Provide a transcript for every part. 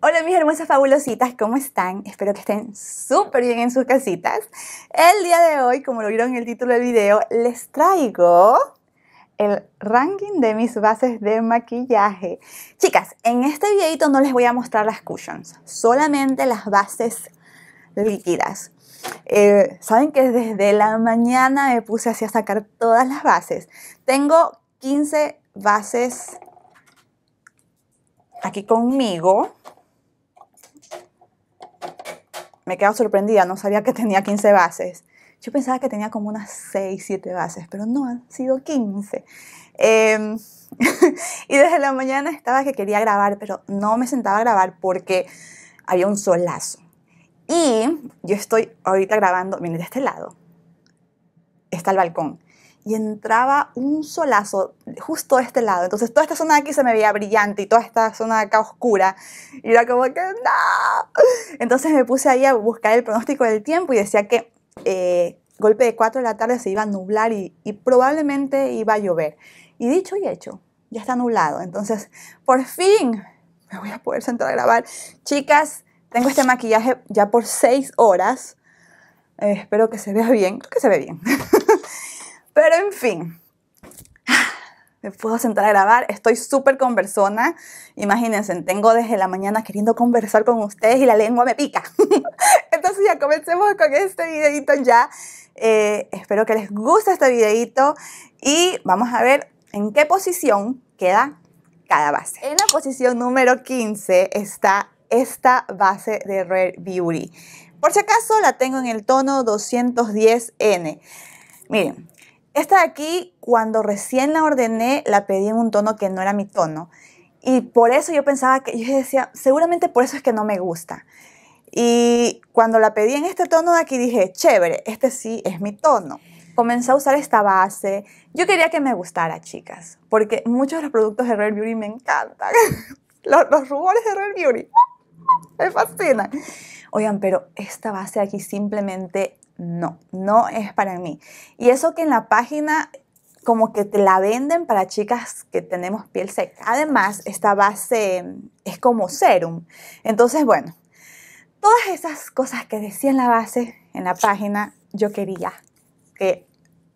Hola mis hermosas fabulositas, ¿cómo están? Espero que estén súper bien en sus casitas. El día de hoy, como lo vieron en el título del video, les traigo el ranking de mis bases de maquillaje. Chicas, en este videito no les voy a mostrar las cushions, solamente las bases líquidas. Eh, Saben que desde la mañana me puse así a sacar todas las bases. Tengo 15 bases aquí conmigo me quedo sorprendida, no sabía que tenía 15 bases. Yo pensaba que tenía como unas 6, 7 bases, pero no, han sido 15. Em, y desde la mañana estaba que quería grabar, pero no me sentaba a grabar porque había un solazo. Y yo estoy ahorita grabando, miren, de este lado está el balcón y entraba un solazo justo a este lado. Entonces toda esta zona de aquí se me veía brillante y toda esta zona acá oscura. Y era como que no. Entonces me puse ahí a buscar el pronóstico del tiempo y decía que eh, golpe de 4 de la tarde se iba a nublar y, probablemente iba a llover. Y dicho y hecho, ya está nublado. Entonces, por fin me voy a poder sentar a grabar. Chicas, tengo este maquillaje ya por 6 horas. Eh, espero que se vea bien. Creo que se ve bien. Pero en fin, me puedo sentar a grabar, estoy súper conversona. Imagínense, tengo desde la mañana queriendo conversar con ustedes y la lengua me pica. Entonces ya comencemos con este videito ya. Eh, espero que les guste este videito y vamos a ver en qué posición queda cada base. En la posición número 15 está esta base de Rare Beauty. Por si acaso la tengo en el tono 210N. Miren, esta de aquí, cuando recién la ordené, la pedí en un tono que no era mi tono. Y por eso yo pensaba que, yo decía, seguramente por eso es que no me gusta. Y cuando la pedí en este tono de aquí dije, chévere, este sí es mi tono. Comencé a usar esta base. Yo quería que me gustara, chicas, porque muchos de los productos de Rare Beauty me encantan. los, rubores de Rare Beauty me fascinan. Oigan, pero esta base aquí simplemente no, no es para mí. Y eso que en la página como que te la venden para chicas que tenemos piel seca. Además, esta base es como serum. Entonces, bueno, todas esas cosas que decía en la base, en la página, yo quería que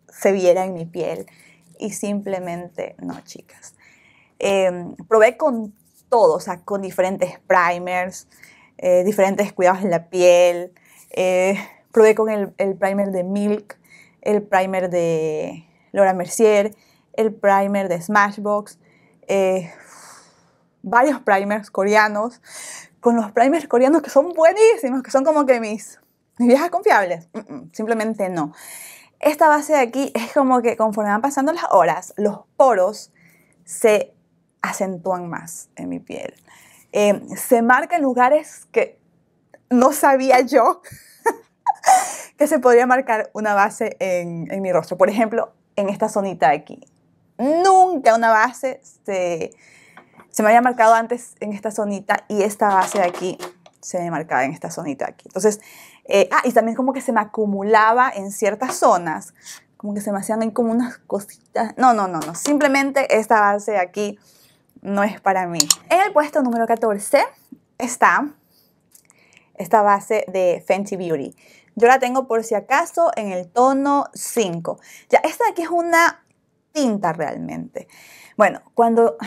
se viera en mi piel. Y simplemente no, chicas. Em, probé con todo, con diferentes primers, eh, diferentes cuidados en la piel, eh, Probé con el, primer de Milk, el primer de Laura Mercier, el primer de Smashbox, eh, varios primers coreanos, con los primers coreanos que son buenísimos, que son como que mis, viejas confiables. simplemente no. Esta base de aquí es como que conforme van pasando las horas, los poros se acentúan más en mi piel. Em, se se en lugares que no sabía yo que se podría marcar una base en, mi rostro. Por ejemplo, en esta zonita de aquí. Nunca una base se, me había marcado antes en esta zonita y esta base de aquí se me marcaba en esta zonita de aquí. Entonces, eh, ah, y también como que se me acumulaba en ciertas zonas, como que se me hacían como unas cositas. No, no, no, no. Simplemente esta base de aquí no es para mí. En el puesto número 14 está esta base de Fenty Beauty. Yo la tengo por si acaso en el tono 5. Ya, esta de aquí es una tinta realmente. Bueno, cuando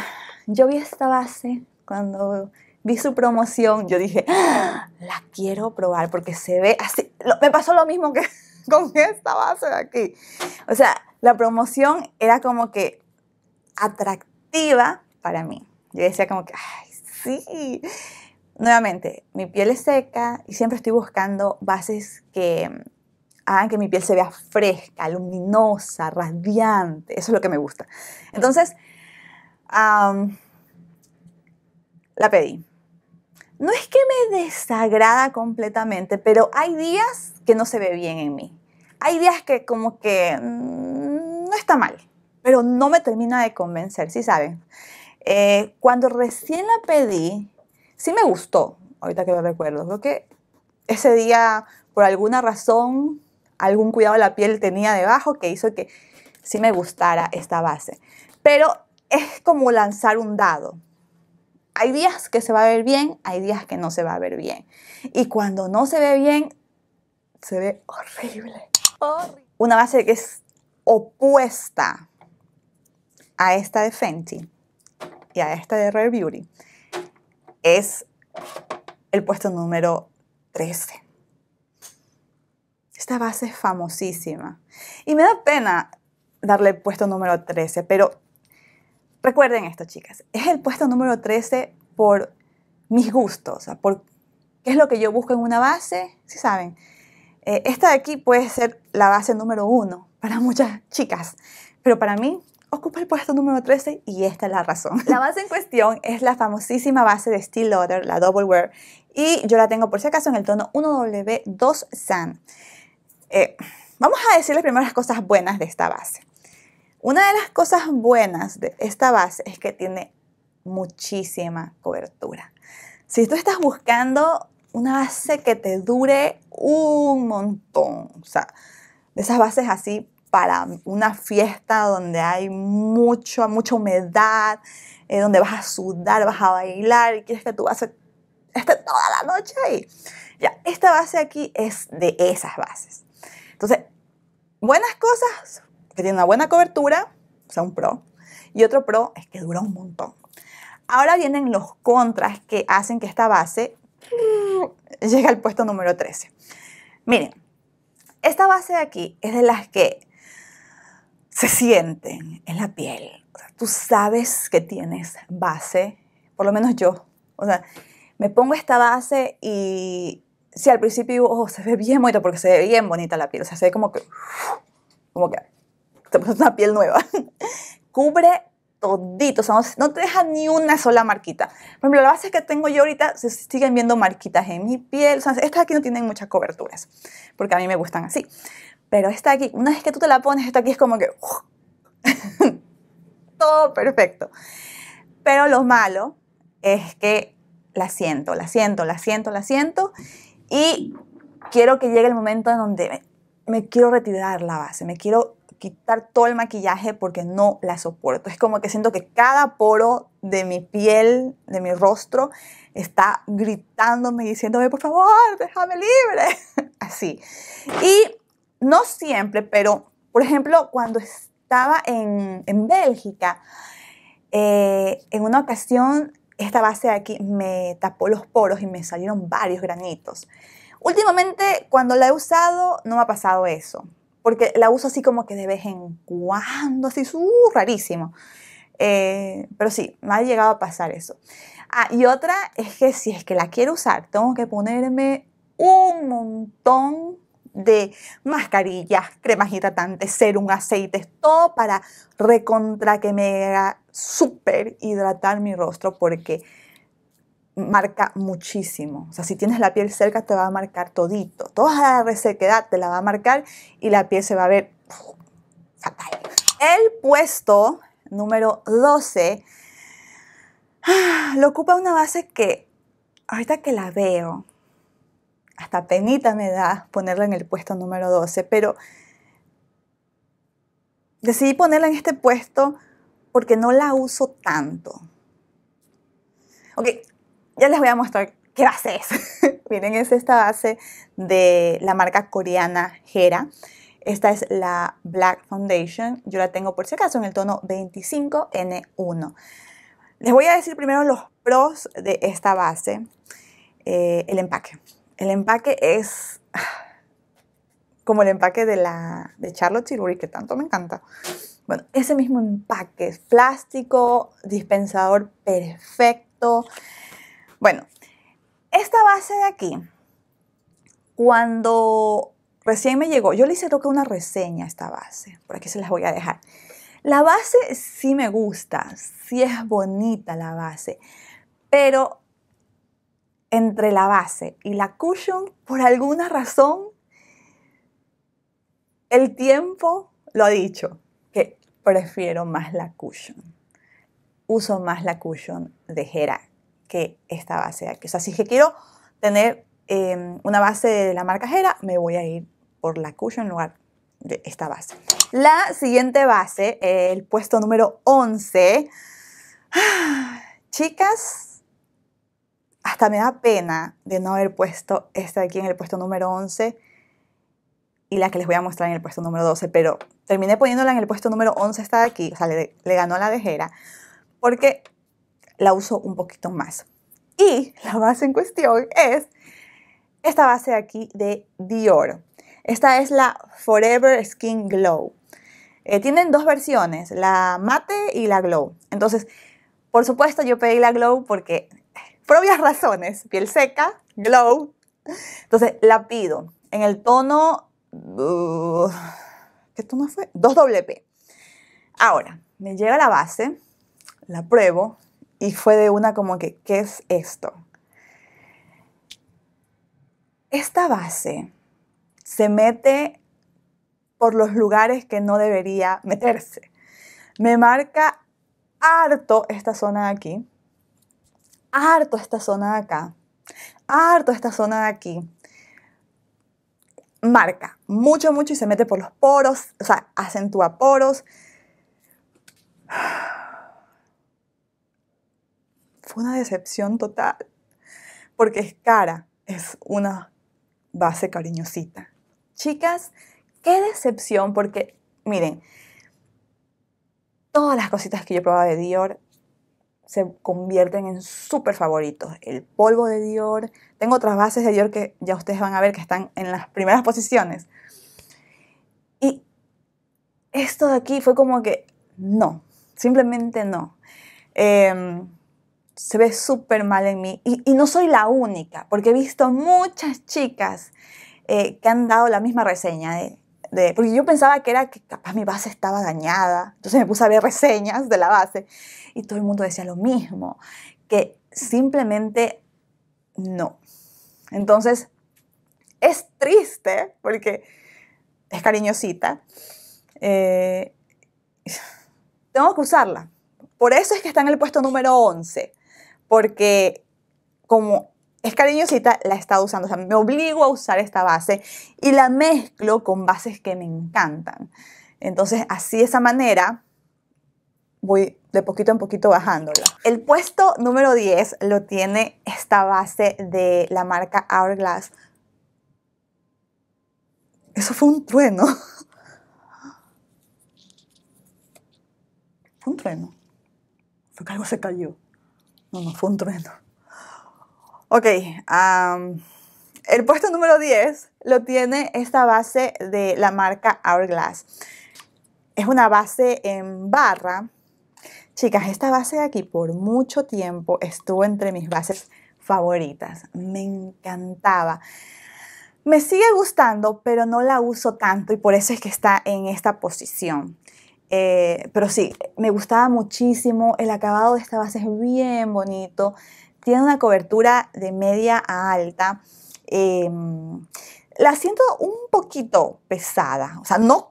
yo vi esta base, cuando vi su promoción, yo dije, ¡Ah! la quiero probar porque se ve así. Me pasó lo mismo que con esta base de aquí. O sea, la promoción era como que atractiva para mí. Yo decía como que, ay, sí nuevamente, mi piel es seca y siempre estoy buscando bases que hagan que mi piel se vea fresca, luminosa, radiante. Eso es lo que me gusta. Entonces, la pedí. No es que me desagrada completamente, pero hay días que no se ve bien en mí. Hay días que como que mm, no está mal, pero no me termina de convencer, ¿sí saben? Eh, cuando recién la pedí, sí me gustó, ahorita que lo recuerdo. Creo que ese día, por alguna razón, algún cuidado de la piel tenía debajo que hizo que sí me gustara esta base. Pero es como lanzar un dado. Hay días que se va a ver bien, hay días que no se va a ver bien. Y cuando no se ve bien, se ve horrible. horrible. Una base que es opuesta a esta de Fenty y a esta de Rare Beauty es el puesto número 13. Esta base es famosísima. Y me da pena darle el puesto número 13, pero recuerden esto, chicas. Es el puesto número 13 por mis gustos, o sea, por qué es lo que yo busco en una base, si saben. Eh, esta de aquí puede ser la base número uno para muchas chicas, pero para mí ocupa el puesto número 13 y esta es la razón. La base en cuestión es la famosísima base de Steel Lauder, la Double Wear, y yo la tengo por si acaso en el tono 1W2 San. Eh, vamos a decir las primeras cosas buenas de esta base. Una de las cosas buenas de esta base es que tiene muchísima cobertura. Si tú estás buscando una base que te dure un montón, o sea, de esas bases así para una fiesta donde hay mucho, mucha humedad, eh, donde vas a sudar, vas a bailar y quieres que tu base esté toda la noche ahí. Ya, esta base aquí es de esas bases. Entonces, buenas cosas, que tiene una buena cobertura, o sea, un pro, y otro pro es que dura un montón. Ahora vienen los contras que hacen que esta base llegue al puesto número 13. Miren, esta base de aquí es de las que se sienten en la piel. tú sabes que tienes base, por lo menos yo. O sea, me pongo esta base y si al principio oh, se ve bien bonita porque se ve bien bonita la piel, o sea, se ve como que, como que te una piel nueva. Cubre todito, no, te deja ni una sola marquita. Por ejemplo, la base que tengo yo ahorita, se siguen viendo marquitas en mi piel, o sea, estas aquí no tienen muchas coberturas, porque a mí me gustan así. Pero está aquí, una vez que tú te la pones, esto aquí es como que... todo perfecto. Pero lo malo es que la siento, la siento, la siento, la siento. Y quiero que llegue el momento en donde me, me quiero retirar la base, me quiero quitar todo el maquillaje porque no la soporto. Es como que siento que cada poro de mi piel, de mi rostro, está gritándome, diciéndome, por favor, déjame libre. Así. Y no siempre, pero por ejemplo, cuando estaba en, Bélgica, eh, en una ocasión esta base de aquí me tapó los poros y me salieron varios granitos. Últimamente, cuando la he usado, no me ha pasado eso, porque la uso así como que de vez en cuando, así, uh, rarísimo. Eh, pero sí, me ha llegado a pasar eso. Ah, y otra es que si es que la quiero usar, tengo que ponerme un montón de mascarillas, cremas hidratantes, serum, aceites, todo para recontra que me haga súper hidratar mi rostro porque marca muchísimo. O sea, si tienes la piel cerca te va a marcar todito. Toda la resequedad te la va a marcar y la piel se va a ver fatal. El puesto número 12 ah, lo ocupa una base que ahorita que la veo, hasta penita me da ponerla en el puesto número 12, pero decidí ponerla en este puesto porque no la uso tanto. Ok, ya les voy a mostrar qué base es. Miren, es esta base de la marca coreana Hera. Esta es la Black Foundation. Yo la tengo por si acaso en el tono 25N1. Les voy a decir primero los pros de esta base. Eh, el empaque. El empaque es como el empaque de la de Charlotte Tilbury, que tanto me encanta. Bueno, ese mismo empaque, es plástico, dispensador perfecto. Bueno, esta base de aquí, cuando recién me llegó, yo le hice toque una reseña a esta base, por aquí se las voy a dejar. La base sí me gusta, sí es bonita la base, pero entre la base y la cushion, por alguna razón, el tiempo lo ha dicho, que prefiero más la cushion. Uso más la cushion de Gera que esta base de aquí. O sea, si que quiero tener em, una base de la marca Gera, me voy a ir por la cushion en lugar de esta base. La siguiente base, el puesto número 11. Ah, chicas, hasta me da pena de no haber puesto esta de aquí en el puesto número 11 y la que les voy a mostrar en el puesto número 12, pero terminé poniéndola en el puesto número 11 esta de aquí, o sea, le, ganó a la dejera, porque la uso un poquito más. Y la base en cuestión es esta base de aquí de Dior. Esta es la Forever Skin Glow. Eh, tienen dos versiones, la mate y la glow. Entonces, por supuesto, yo pedí la glow porque por razones, piel seca, glow. Entonces la pido en el tono, uh, ¿qué tono fue? 2WP. Ahora, me llega la base, la pruebo y fue de una como que, ¿qué es esto? Esta base se mete por los lugares que no debería meterse. Me marca harto esta zona aquí, harto esta zona de acá, harto esta zona de aquí. Marca mucho, mucho y se mete por los poros, o sea, acentúa poros. Fue una decepción total, porque es cara, es una base cariñosita. Chicas, qué decepción, porque miren, todas las cositas que yo probaba de Dior se convierten en súper favoritos. El polvo de Dior. Tengo otras bases de Dior que ya ustedes van a ver que están en las primeras posiciones. Y esto de aquí fue como que no, simplemente no. Em, se ve súper mal en mí. Y, no soy la única, porque he visto muchas chicas eh, que han dado la misma reseña de eh porque yo pensaba que era que capaz mi base estaba dañada, entonces me puse a ver reseñas de la base y todo el mundo decía lo mismo, que simplemente no. Entonces, es triste porque es cariñosita. Eh, tengo que usarla. Por eso es que está en el puesto número 11, porque como es cariñosita, la he estado usando. O sea, me obligo a usar esta base y la mezclo con bases que me encantan. Entonces, así de esa manera, voy de poquito en poquito bajándola. El puesto número 10 lo tiene esta base de la marca Hourglass. Eso fue un trueno. Fue un trueno. Fue que algo se cayó. No, no, fue un trueno. Ok, el puesto número 10 lo tiene esta base de la marca Hourglass. Es una base en barra. Chicas, esta base de aquí por mucho tiempo estuvo entre mis bases favoritas. Me encantaba. Me sigue gustando, pero no la uso tanto y por eso es que está en esta posición. Eh, pero sí, me gustaba muchísimo. El acabado de esta base es bien bonito tiene una cobertura de media a alta. Em, la siento un poquito pesada, o sea, no,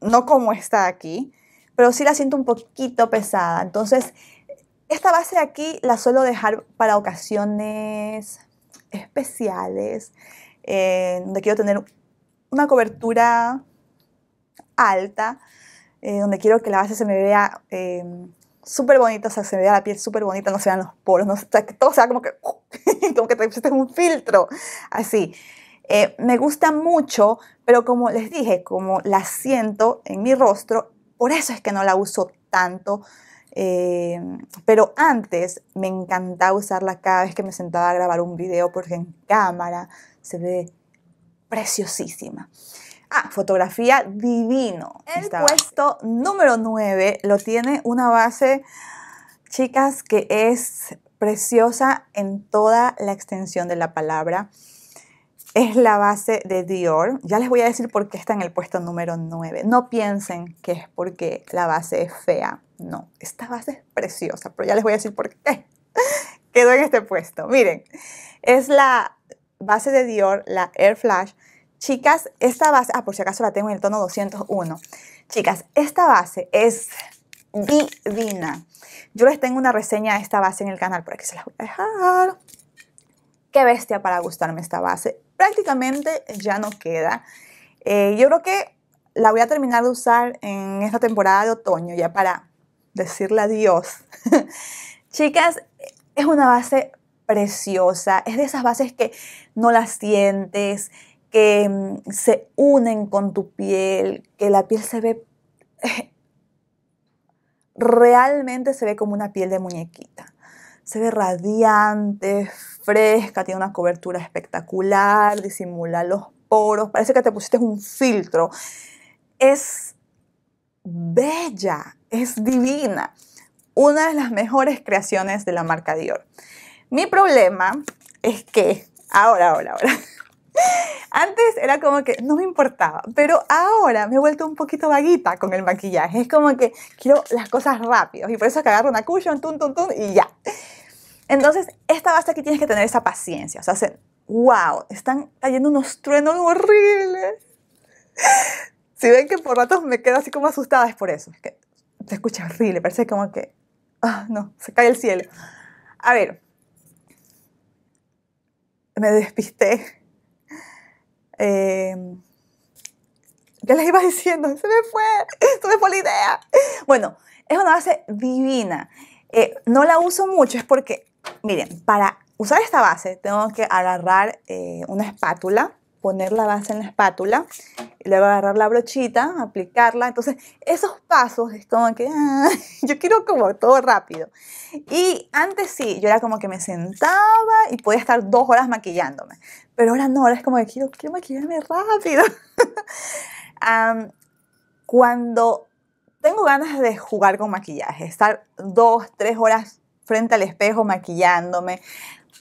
no como está aquí, pero sí la siento un poquito pesada. Entonces, esta base aquí la suelo dejar para ocasiones especiales, eh, donde quiero tener una cobertura alta, eh, donde quiero que la base se me vea em, súper bonita, o sea, se vea la piel súper bonita, no se vean los poros, o sea, que todo sea como que, como que te pusiste un filtro, así. Eh, me gusta mucho, pero como les dije, como la siento en mi rostro, por eso es que no la uso tanto. Eh, pero antes me encantaba usarla cada vez que me sentaba a grabar un video porque en cámara se ve preciosísima. Ah, fotografía divino. El puesto número 9 lo tiene una base, chicas, que es preciosa en toda la extensión de la palabra. Es la base de Dior. Ya les voy a decir por qué está en el puesto número 9. No piensen que es porque la base es fea. No, esta base es preciosa, pero ya les voy a decir por qué quedó en este puesto. Miren, es la base de Dior, la Air Flash, Chicas, esta base, ah, por si acaso la tengo en el tono 201. Chicas, esta base es divina. Yo les tengo una reseña a esta base en el canal, por aquí se las voy a dejar. Qué bestia para gustarme esta base. Prácticamente ya no queda. Eh, yo creo que la voy a terminar de usar en esta temporada de otoño, ya para decirle adiós. Chicas, es una base preciosa. Es de esas bases que no las sientes que mm, se unen con tu piel, que la piel se ve, realmente se ve como una piel de muñequita. Se ve radiante, fresca, tiene una cobertura espectacular, disimula los poros, parece que te pusiste un filtro. Es bella, es divina. Una de las mejores creaciones de la marca Dior. Mi problema es que, ahora, ahora, ahora, Antes era como que no me importaba, pero ahora me he vuelto un poquito vaguita con el maquillaje. Es como que quiero las cosas rápido y por eso es que agarro una cushion, tum, tum, tum y ya. Entonces, esta base aquí tienes que tener esa paciencia. O sea, se, wow, están cayendo unos truenos horribles. Si ven que por ratos me quedo así como asustada, es por eso. Es que se escucha horrible, parece como que, ah, no, se cae el cielo. A ver, me despisté ya eh, les iba diciendo? Se me fue, se me fue la idea. Bueno, es una base divina. Eh, no la uso mucho, es porque, miren, para usar esta base tengo que agarrar eh, una espátula, poner la base en la espátula, y luego agarrar la brochita, aplicarla. Entonces, esos pasos es como que ah, yo quiero como todo rápido. Y antes sí, yo era como que me sentaba y podía estar dos horas maquillándome. Pero ahora no, ahora es como que quiero, quiero maquillarme rápido. cuando tengo ganas de jugar con maquillaje, estar dos, tres horas frente al espejo maquillándome,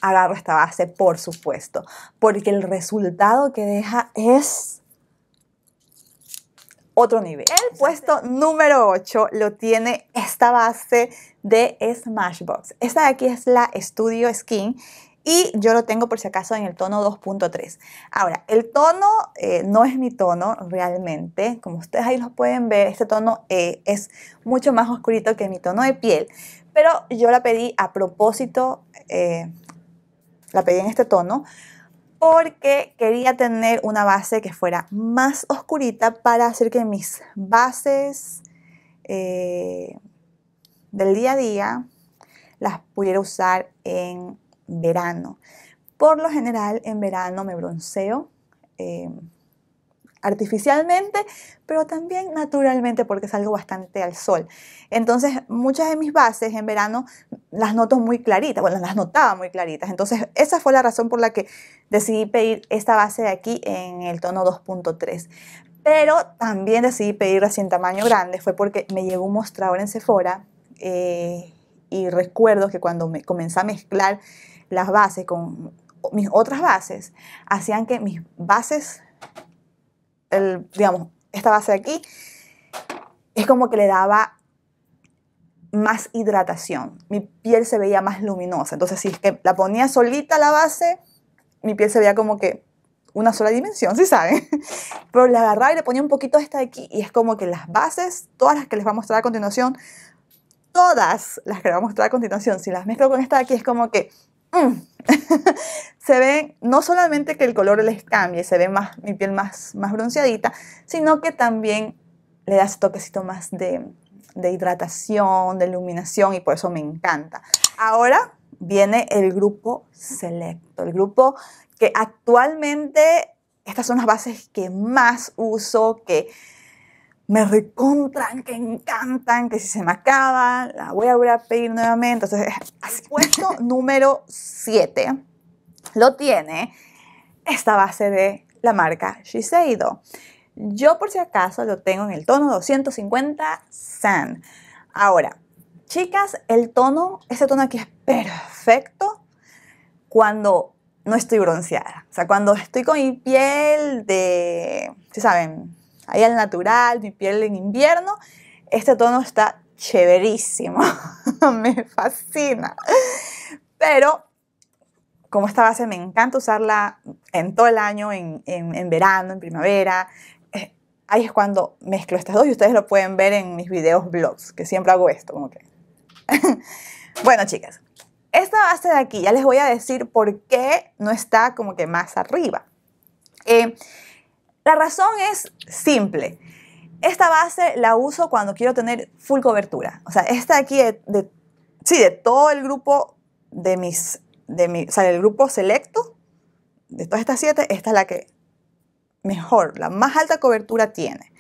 agarro esta base, por supuesto, porque el resultado que deja es otro nivel. El puesto número 8 lo tiene esta base de Smashbox. Esta de aquí es la Studio Skin y yo lo tengo por si acaso en el tono 2.3. Ahora, el tono eh, no es mi tono realmente, como ustedes ahí lo pueden ver, este tono eh, es mucho más oscurito que mi tono de piel, pero yo la pedí a propósito, eh, la pedí en este tono porque quería tener una base que fuera más oscurita para hacer que mis bases del día a día las pudiera usar en verano. Por lo general en verano me bronceo eh, artificialmente, pero también naturalmente porque salgo bastante al sol. Entonces muchas de mis bases en verano las noto muy claritas, bueno, las notaba muy claritas. Entonces esa fue la razón por la que decidí pedir esta base de aquí en el tono 2.3. Pero también decidí pedirla así tamaño grande, fue porque me llegó un mostrador en Sephora. Eh, y recuerdo que cuando me comencé a mezclar las bases con mis otras bases, hacían que mis bases, el, digamos, esta base de aquí, es como que le daba más hidratación, mi piel se veía más luminosa, entonces si es que la ponía solita la base, mi piel se veía como que una sola dimensión, si ¿sí saben. Pero la agarraba y le ponía un poquito esta de aquí y es como que las bases, todas las que les voy a mostrar a continuación, todas las que voy a mostrar a continuación, si las mezclo con esta de aquí, es como que mm, se ve, no solamente que el color les cambie, se ve más, mi piel más, más bronceadita, sino que también le da ese toquecito más de, de, hidratación, de iluminación y por eso me encanta. Ahora viene el grupo selecto, el grupo que actualmente estas son las bases que más uso, que me recontran, que encantan, que si se me acaba, la voy a volver a pedir nuevamente. Entonces, así. puesto número 7 lo tiene esta base de la marca Shiseido. Yo por si acaso lo tengo en el tono 250 San. Ahora, chicas, el tono, este tono aquí es perfecto cuando no estoy bronceada. O sea, cuando estoy con mi piel de, ¿sí saben? ahí al natural, mi piel en invierno. Este tono está chéverísimo, me fascina. Pero como esta base me encanta usarla en todo el año, en, verano, en primavera, eh, ahí es cuando mezclo estas dos y ustedes lo pueden ver en mis videos blogs, que siempre hago esto, como que. bueno, chicas, esta base de aquí ya les voy a decir por qué no está como que más arriba. Eh, la razón es simple. Esta base la uso cuando quiero tener full cobertura. O sea, esta aquí de, de sí, de todo el grupo de mis, de mi, o sea, el grupo selecto, de todas estas siete, esta es la que mejor, la más alta cobertura tiene.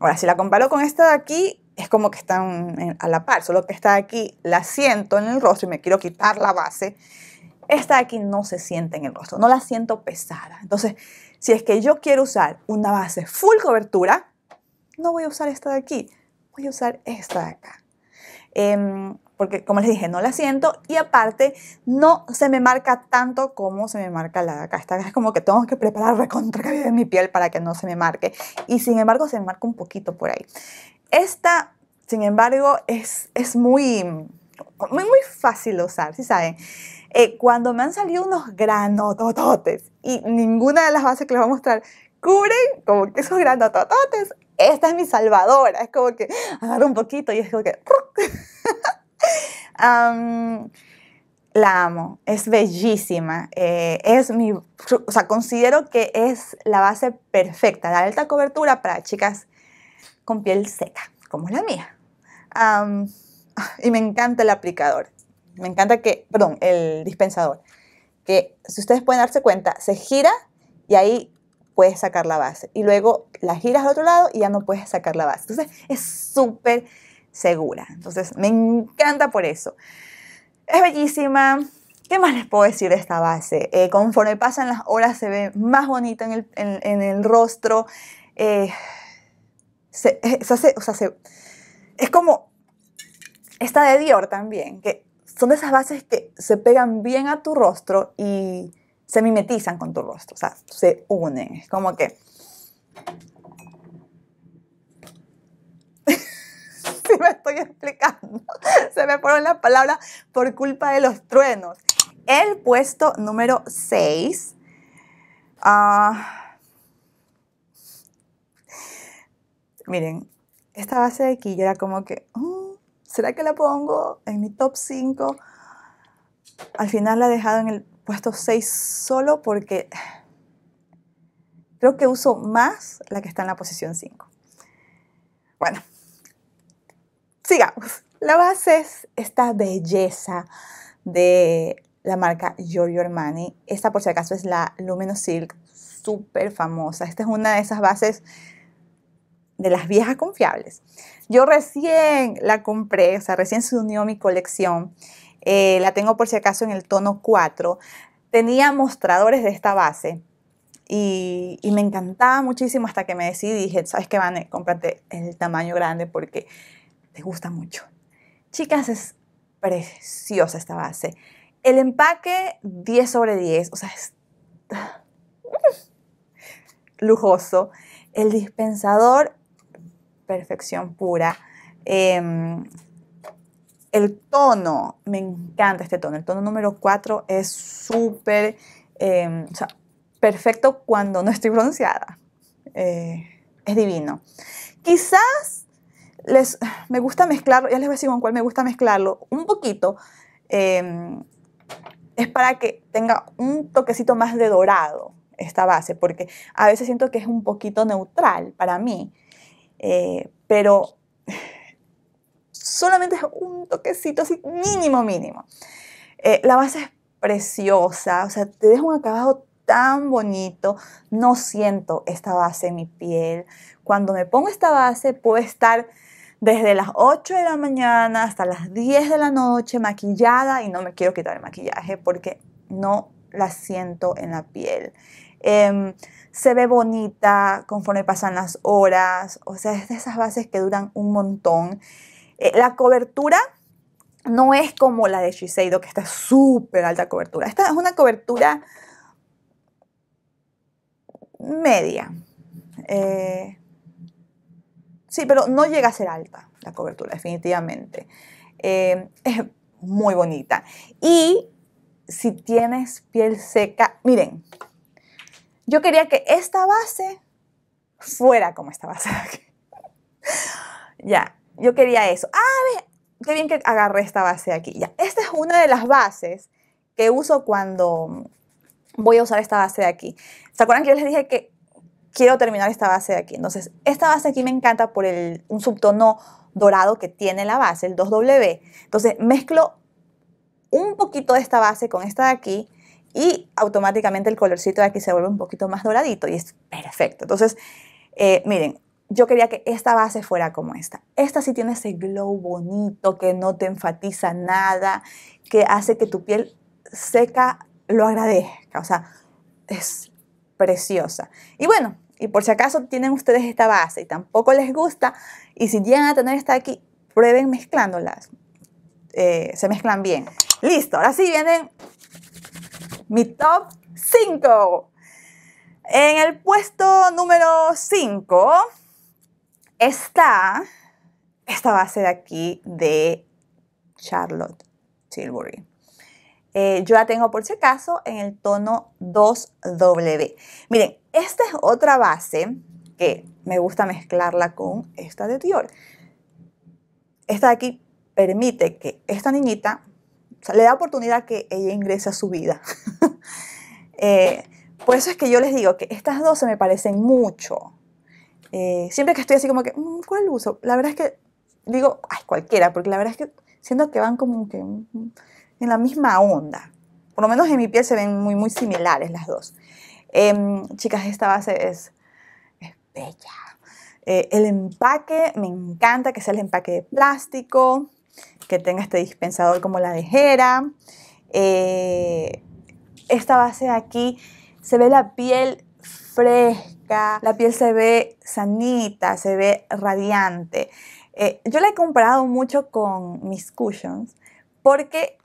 Ahora, si la comparo con esta de aquí, es como que están a la par, solo que esta de aquí la siento en el rostro y me quiero quitar la base. Esta de aquí no se siente en el rostro, no la siento pesada. Entonces, si es que yo quiero usar una base full cobertura, no voy a usar esta de aquí, voy a usar esta de acá. Em, porque como les dije, no la siento y aparte no se me marca tanto como se me marca la de acá. Esta es como que tengo que preparar recontra de mi piel para que no se me marque. Y sin embargo se me marca un poquito por ahí. Esta, sin embargo, es, es muy, muy, muy fácil de usar, si ¿sí saben. Eh, cuando me han salido unos granotototes y ninguna de las bases que les voy a mostrar cubren como que esos granotototes, esta es mi salvadora, es como que agarro un poquito y es como que... la amo, es bellísima, eh, es mi, o sea, considero que es la base perfecta, la alta cobertura para chicas con piel seca, como la mía. y me encanta el aplicador me encanta que, perdón, el dispensador, que si ustedes pueden darse cuenta, se gira y ahí puedes sacar la base. Y luego la giras al otro lado y ya no puedes sacar la base. Entonces es súper segura. Entonces me encanta por eso. Es bellísima. ¿Qué más les puedo decir de esta base? Eh, conforme pasan las horas se ve más bonita en el, rostro. es como esta de Dior también, que son de esas bases que se pegan bien a tu rostro y se mimetizan con tu rostro, o sea, se unen. Es como que... si me estoy explicando, se me fueron las palabras por culpa de los truenos. El puesto número 6. Ah, miren, esta base de aquí ya era como que... Mm, ¿Será que la pongo en mi top 5? Al final la he dejado en el puesto 6 solo porque creo que uso más la que está en la posición 5. Bueno, sigamos. La base es esta belleza de la marca Your Money. Esta por si acaso es la Luminous Silk, súper famosa. Esta es una de esas bases de las viejas confiables. Yo recién la compré, o sea, recién se unió mi colección. Eh, la tengo por si acaso en el tono 4. Tenía mostradores de esta base y, me encantaba muchísimo hasta que me decidí, dije, ¿sabes qué, Vane? Cómprate el tamaño grande porque te gusta mucho. Chicas, es preciosa esta base. El empaque 10 sobre 10, o sea, es ¡ah! lujoso. El dispensador perfección pura. Em, el tono, me encanta este tono. El tono número 4 es súper, em, perfecto cuando no estoy bronceada. Eh, es divino. Quizás les, me gusta mezclarlo, ya les voy a decir con cuál me gusta mezclarlo un poquito. Em, es para que tenga un toquecito más de dorado esta base, porque a veces siento que es un poquito neutral para mí. Eh, pero solamente es un toquecito así mínimo, mínimo. Eh, la base es preciosa, o sea, te deja un acabado tan bonito, no siento esta base en mi piel. Cuando me pongo esta base puedo estar desde las 8 de la mañana hasta las 10 de la noche maquillada y no me quiero quitar el maquillaje porque no la siento en la piel. Em, se ve bonita conforme pasan las horas, o sea, es de esas bases que duran un montón. Eh, la cobertura no es como la de Shiseido, que está súper alta cobertura. Esta es una cobertura media. Eh, sí, pero no llega a ser alta la cobertura, definitivamente. Eh, es muy bonita. Y si tienes piel seca, miren, yo quería que esta base fuera como esta base aquí. ya, yo quería eso. Ah, ve, qué bien que agarré esta base aquí. Ya, esta es una de las bases que uso cuando voy a usar esta base de aquí. ¿Se acuerdan que yo les dije que quiero terminar esta base de aquí? Entonces, esta base de aquí me encanta por el, un subtono dorado que tiene la base, el 2W. Entonces, mezclo un poquito de esta base con esta de aquí y automáticamente el colorcito de aquí se vuelve un poquito más doradito y es perfecto. Entonces, eh, miren, yo quería que esta base fuera como esta. Esta sí tiene ese glow bonito que no te enfatiza nada, que hace que tu piel seca lo agradezca, o sea, es preciosa. Y bueno, y por si acaso tienen ustedes esta base y tampoco les gusta, y si llegan a tener esta aquí, prueben mezclándolas. Eh, se mezclan bien. Listo, ahora sí vienen mi top 5. En el puesto número 5 está esta base de aquí de Charlotte Tilbury. Eh, yo la tengo por si acaso en el tono 2W. Miren, esta es otra base que me gusta mezclarla con esta de Dior. Esta de aquí permite que esta niñita le da oportunidad que ella ingrese a su vida. Eh, por eso es que yo les digo que estas dos se me parecen mucho. Eh, siempre que estoy así como que, mm, ¿cuál uso? La verdad es que digo, ay, cualquiera, porque la verdad es que siento que van como que mm, mm, en la misma onda. Por lo menos en mi piel se ven muy, muy similares las dos. Em, chicas, esta base es, bella. Eh, el empaque, me encanta que sea el empaque de plástico que tenga este dispensador como la de Jera. Eh, esta base aquí se ve la piel fresca, la piel se ve sanita, se ve radiante. Eh, yo la he comparado mucho con mis cushions porque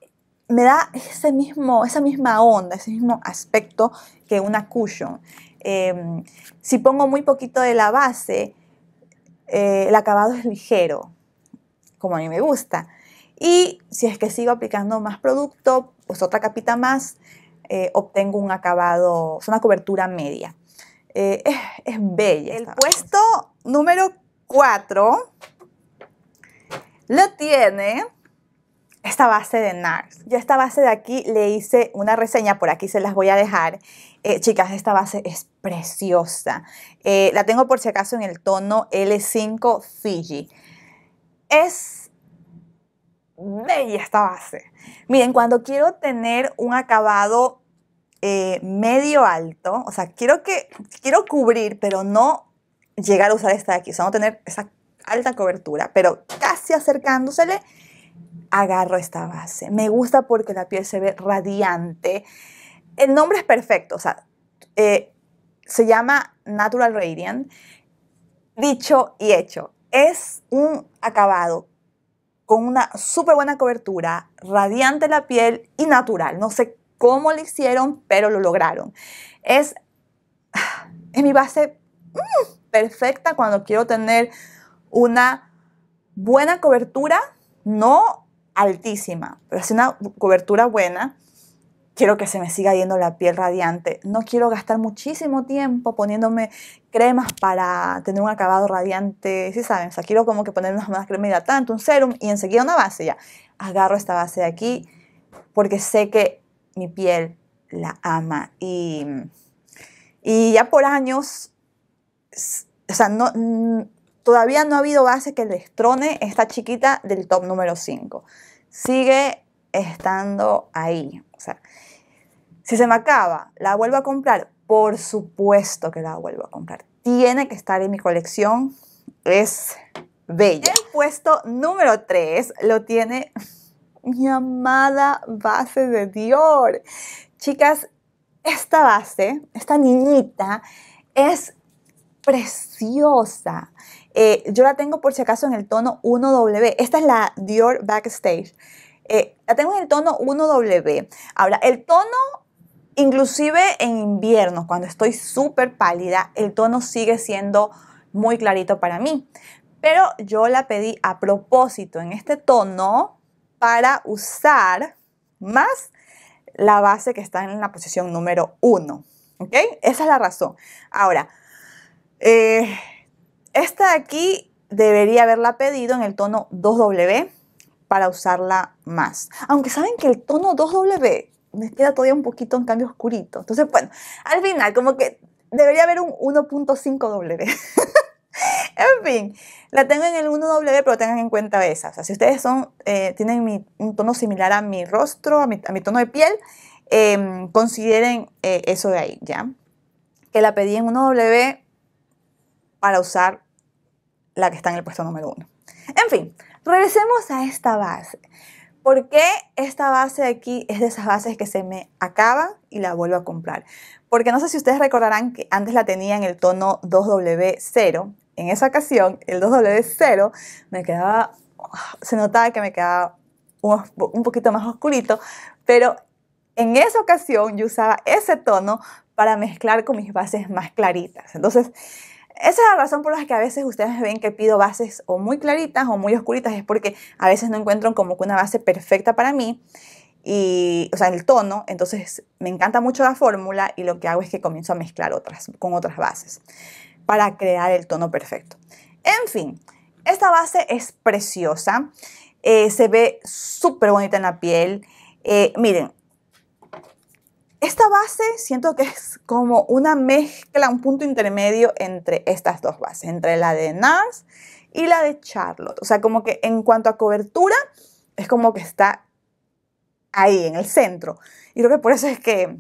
me da esa misma onda, ese mismo aspecto que una cushion. Em, si pongo muy poquito de la base, eh, el acabado es ligero, como a mí me gusta. Y si es que sigo aplicando más producto, pues otra capita más, eh, obtengo un acabado, es una cobertura media. Eh, es, bella. El puesto número 4 lo tiene esta base de NARS. Yo esta base de aquí le hice una reseña, por aquí se las voy a dejar. Eh, chicas, esta base es preciosa. la tengo por si acaso en el tono L5 Fiji es bella esta base. Miren, cuando quiero tener un acabado eh, medio alto, o sea, quiero, que, quiero cubrir, pero no llegar a usar esta de aquí, o sea, no tener esa alta cobertura, pero casi acercándosele, agarro esta base. Me gusta porque la piel se ve radiante. El nombre es perfecto, o sea, eh, se llama Natural Radiant. Dicho y hecho, es un acabado con una súper buena cobertura, radiante la piel y natural. No sé cómo lo hicieron, pero lo lograron. Es, mi base mm, perfecta cuando quiero tener una buena cobertura, no altísima, pero es una cobertura buena quiero que se me siga yendo la piel radiante, no quiero gastar muchísimo tiempo poniéndome cremas para tener un acabado radiante, sí saben, quiero como que ponerme una crema hidratante, un serum y enseguida una base ya. Agarro esta base de aquí porque sé que mi piel la ama y, y ya por años, o sea, no, todavía no ha habido base que destrone esta chiquita del top número 5. Sigue estando ahí. O sea, si se me acaba, ¿la vuelvo a comprar? Por supuesto que la vuelvo a comprar. Tiene que estar en mi colección. Es bella. El puesto número 3 lo tiene mi amada base de Dior. Chicas, esta base, esta niñita, es preciosa. Eh, yo la tengo por si acaso en el tono 1W. Esta es la Dior Backstage. Eh, la tengo en el tono 1W. Ahora, el tono Inclusive en invierno, cuando estoy súper pálida, el tono sigue siendo muy clarito para mí. Pero yo la pedí a propósito en este tono para usar más la base que está en la posición número 1. ¿Ok? Esa es la razón. Ahora, eh, esta de aquí debería haberla pedido en el tono 2W para usarla más. Aunque saben que el tono 2W me queda todavía un poquito en cambio oscurito. Entonces, bueno, al final, como que debería haber un 1.5W. en fin, la tengo en el 1W, pero tengan en cuenta esa. O sea, si ustedes son, eh, tienen un tono similar a mi rostro, a mi, a mi tono de piel, em, consideren eh, eso de ahí, ¿ya? Que la pedí en 1W para usar la que está en el puesto número 1. En fin, regresemos a esta base. ¿Por qué esta base de aquí es de esas bases que se me acaba y la vuelvo a comprar? Porque no sé si ustedes recordarán que antes la tenía en el tono 2W0. En esa ocasión, el 2W0 me quedaba, ah, se notaba que me quedaba un, un poquito más oscurito, pero en esa ocasión yo usaba ese tono para mezclar con mis bases más claritas. Entonces, esa es la razón por la que a veces ustedes ven que pido bases o muy claritas o muy oscuritas, es porque a veces no encuentro como que una base perfecta para mí y, o sea, el tono, entonces me encanta mucho la fórmula y lo que hago es que comienzo a mezclar otras con otras bases para crear el tono perfecto. En fin, esta base es preciosa, eh, se ve súper bonita en la piel. Eh, miren, esta base siento que es como una mezcla, un punto intermedio entre estas dos bases, entre la de NARS y la de Charlotte. O sea, como que en cuanto a cobertura, es como que está ahí, en el centro. Y creo que por eso es que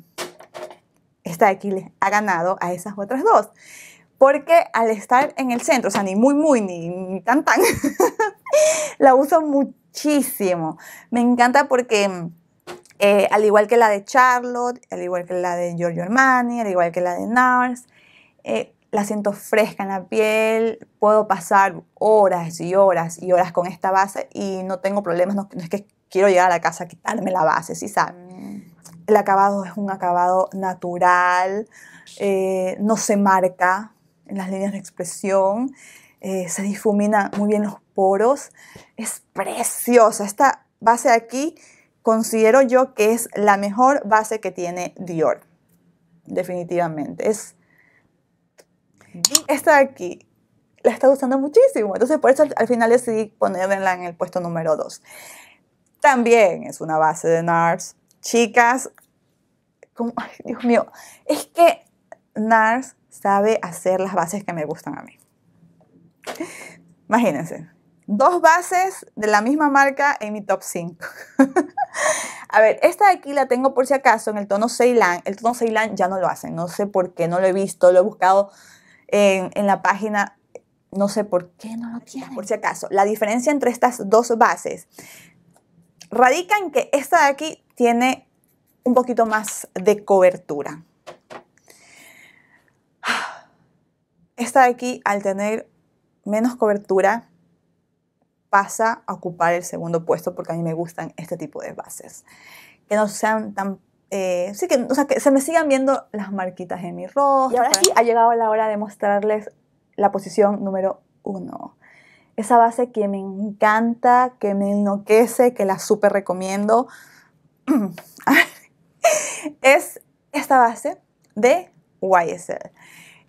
esta de aquí le ha ganado a esas otras dos. Porque al estar en el centro, o sea, ni muy, muy, ni, ni tan, tan, la uso muchísimo. Me encanta porque eh, al igual que la de Charlotte, al igual que la de Giorgio Armani, al igual que la de NARS. Eh, la siento fresca en la piel, puedo pasar horas y horas y horas con esta base y no tengo problemas, no, es que quiero llegar a la casa a quitarme la base, si sabe mm. El acabado es un acabado natural, eh, no se marca en las líneas de expresión, se difumina muy bien los poros, es preciosa, esta base de aquí considero yo que es la mejor base que tiene Dior. Definitivamente. Es. esta de aquí la está usando muchísimo. Entonces, por eso al, final decidí ponerla en el puesto número 2. También es una base de NARS. Chicas, Dios mío, es que NARS sabe hacer las bases que me gustan a mí. Imagínense, dos bases de la misma marca en mi top 5. a ver, esta de aquí la tengo por si acaso en el tono Ceylan. El tono Ceylan ya no lo hacen, no sé por qué, no lo he visto, lo he buscado en, la página, no sé por qué no lo tienen. Por si acaso, la diferencia entre estas dos bases radica en que esta de aquí tiene un poquito más de cobertura. Esta de aquí, al tener menos cobertura, pasa a ocupar el segundo puesto porque a mí me gustan este tipo de bases. Que no sean tan... Eh, sí, que, o sea, que se me sigan viendo las marquitas en mi rostro. Y ahora sí ha llegado la hora de mostrarles la posición número uno. Esa base que me encanta, que me enloquece, que la súper recomiendo. es esta base de YSL.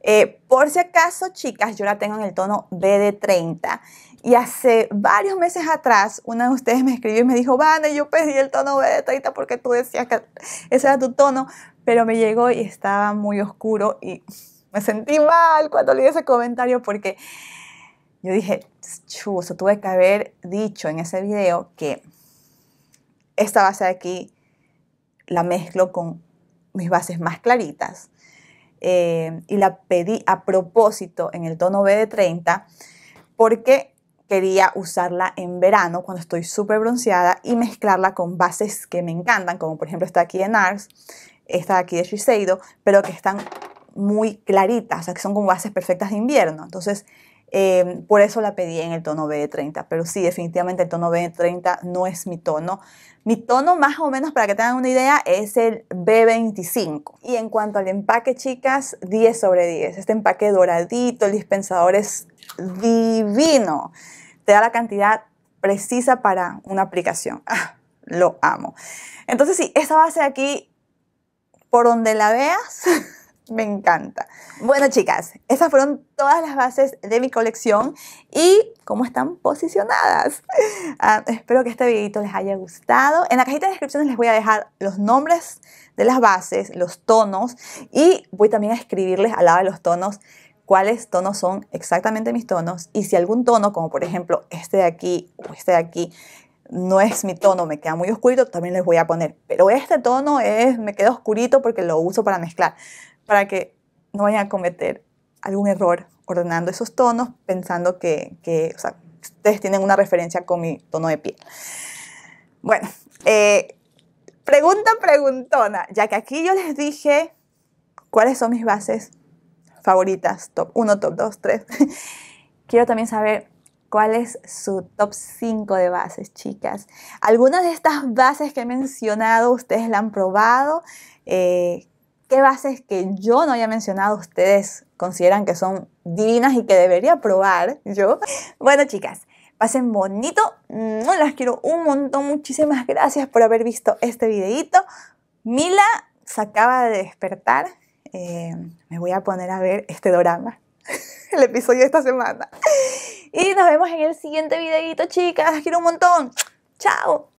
Eh, por si acaso, chicas, yo la tengo en el tono B de 30 Y hace varios meses atrás, una de ustedes me escribió y me dijo, Vane, yo pedí el tono de 30 porque tú decías que ese era tu tono, pero me llegó y estaba muy oscuro y me sentí mal cuando leí ese comentario porque yo dije, chuso, tuve que haber dicho en ese video que esta base de aquí la mezclo con mis bases más claritas eh, y la pedí a propósito en el tono B de 30 porque quería usarla en verano cuando estoy súper bronceada y mezclarla con bases que me encantan, como por ejemplo esta aquí de NARS, esta de aquí de Shiseido, pero que están muy claritas, o sea que son como bases perfectas de invierno. Entonces Em, por eso la pedí en el tono B 30, pero sí, definitivamente el tono B 30 no es mi tono. Mi tono más o menos, para que tengan una idea, es el B25. Y en cuanto al empaque, chicas, 10 sobre 10. Este empaque doradito, el dispensador es divino. Te da la cantidad precisa para una aplicación. Ah, lo amo. Entonces sí, esta base de aquí, por donde la veas... Me encanta. Bueno, chicas, esas fueron todas las bases de mi colección y cómo están posicionadas. Ah, espero que este videito les haya gustado. En la cajita de descripciones les voy a dejar los nombres de las bases, los tonos y voy también a escribirles al lado de los tonos cuáles tonos son exactamente mis tonos y si algún tono, como por ejemplo este de aquí o este de aquí, no es mi tono, me queda muy oscurito, también les voy a poner. Pero este tono es, me queda oscurito porque lo uso para mezclar para que no vayan a cometer algún error ordenando esos tonos, pensando que, ustedes tienen una referencia con mi tono de piel. Bueno, eh, pregunta preguntona, ya que aquí yo les dije cuáles son mis bases favoritas, top 1, top 2, 3. Quiero también saber cuál es su top 5 de bases, chicas. Algunas de estas bases que he mencionado, ustedes la han probado. Eh, qué bases que yo no haya mencionado ustedes consideran que son divinas y que debería probar yo. Bueno, chicas, pasen bonito. No las quiero un montón. Muchísimas gracias por haber visto este videito. Mila se acaba de despertar. Eh, me voy a poner a ver este drama. el episodio de esta semana. Y nos vemos en el siguiente videito, chicas. Las quiero un montón. Chao.